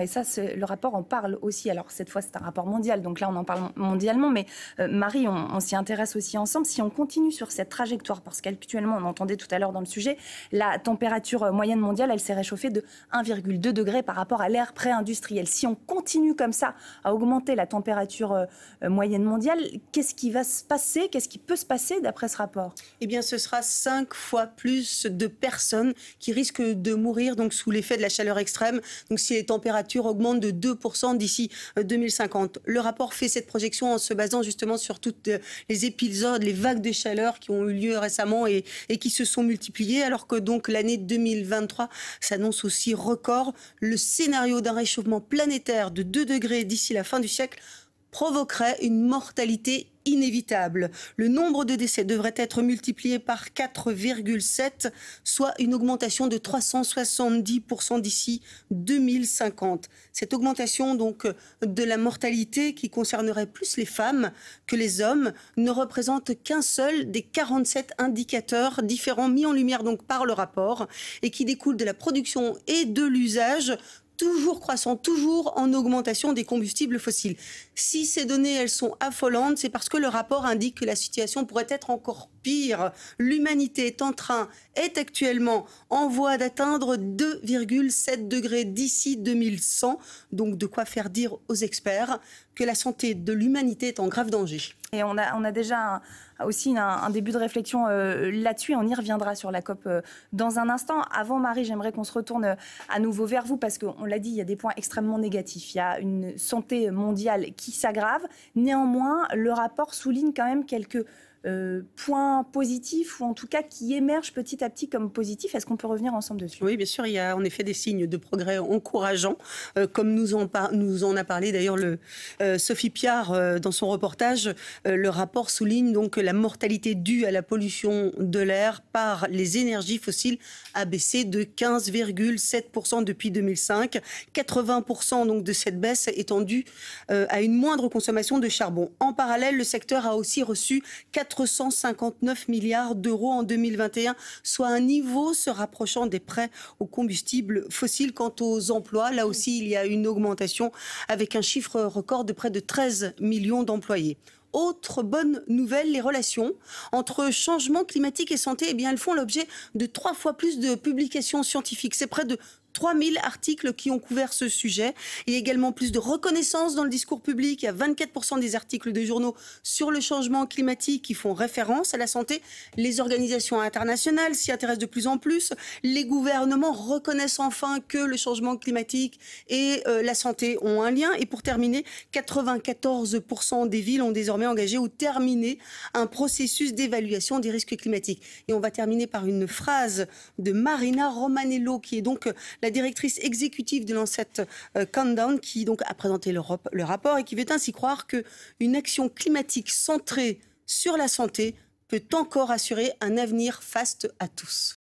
Et ça, le rapport en parle aussi. Alors cette fois, c'est un rapport mondial, donc là, on en parle mondialement. Mais euh, Marie, on, s'y intéresse aussi ensemble. Si on continue sur cette trajectoire, parce qu'actuellement, on entendait tout à l'heure dans le sujet, la température euh, moyenne mondiale, elle s'est réchauffée de 1,2 degré par rapport à l'ère pré-industrielle. Si on continue comme ça à augmenter la température euh, moyenne mondiale, qu'est-ce qui va se passer Qu'est-ce qui peut se passer d'après ce rapport Eh bien, ce sera cinq fois plus de personnes qui risquent de mourir donc sous l'effet de la chaleur extrême. Donc si les températures augmente de 2% d'ici 2050. Euh, Le rapport fait cette projection en se basant justement sur toutes euh, les épisodes, les vagues de chaleur qui ont eu lieu récemment et, et qui se sont multipliées, alors que donc l'année 2023 s'annonce aussi record. Le scénario d'un réchauffement planétaire de 2 degrés d'ici la fin du siècle provoquerait une mortalité inévitable. Le nombre de décès devrait être multiplié par 4,7, soit une augmentation de 370% d'ici 2050. Cette augmentation donc de la mortalité qui concernerait plus les femmes que les hommes ne représente qu'un seul des 47 indicateurs différents mis en lumière donc par le rapport et qui découle de la production et de l'usage toujours croissant, toujours en augmentation des combustibles fossiles. Si ces données, elles sont affolantes, c'est parce que le rapport indique que la situation pourrait être encore pire. L'humanité est en train, est actuellement en voie d'atteindre 2,7 degrés d'ici 2100, donc de quoi faire dire aux experts que la santé de l'humanité est en grave danger. Et on a, déjà aussi un, début de réflexion euh, là-dessus. On y reviendra sur la COP euh, dans un instant. Avant, Marie, j'aimerais qu'on se retourne euh, à nouveau vers vous parce qu'on l'a dit, il y a des points extrêmement négatifs. Il y a une santé mondiale qui s'aggrave. Néanmoins, le rapport souligne quand même quelques euh, point positif ou en tout cas qui émerge petit à petit comme positif. Est-ce qu'on peut revenir ensemble dessus Oui, bien sûr, il y a en effet des signes de progrès encourageants, euh, comme nous en, a parlé d'ailleurs euh, Sophie Piard dans son reportage. le rapport souligne donc la mortalité due à la pollution de l'air par les énergies fossiles a baissé de 15,7% depuis 2005. 80% donc de cette baisse étant due à une moindre consommation de charbon. En parallèle, le secteur a aussi reçu 4 459 milliards d'euros en 2021, soit un niveau se rapprochant des prêts aux combustibles fossiles. Quant aux emplois, là aussi, il y a une augmentation avec un chiffre record de près de 13 millions d'employés. Autre bonne nouvelle, les relations entre changement climatique et santé, eh bien, elles font l'objet de trois fois plus de publications scientifiques. C'est près de 3000 articles qui ont couvert ce sujet. Il y a également plus de reconnaissance dans le discours public. Il y a 24% des articles de journaux sur le changement climatique qui font référence à la santé. Les organisations internationales s'y intéressent de plus en plus. Les gouvernements reconnaissent enfin que le changement climatique et euh, la santé ont un lien. Et pour terminer, 94% des villes ont désormais engagé ou terminé un processus d'évaluation des risques climatiques. Et on va terminer par une phrase de Marina Romanello, qui est donc la directrice exécutive de l'ancêtre euh, Countdown, qui donc a présenté le, le rapport et qui veut ainsi croire qu'une action climatique centrée sur la santé peut encore assurer un avenir faste à tous.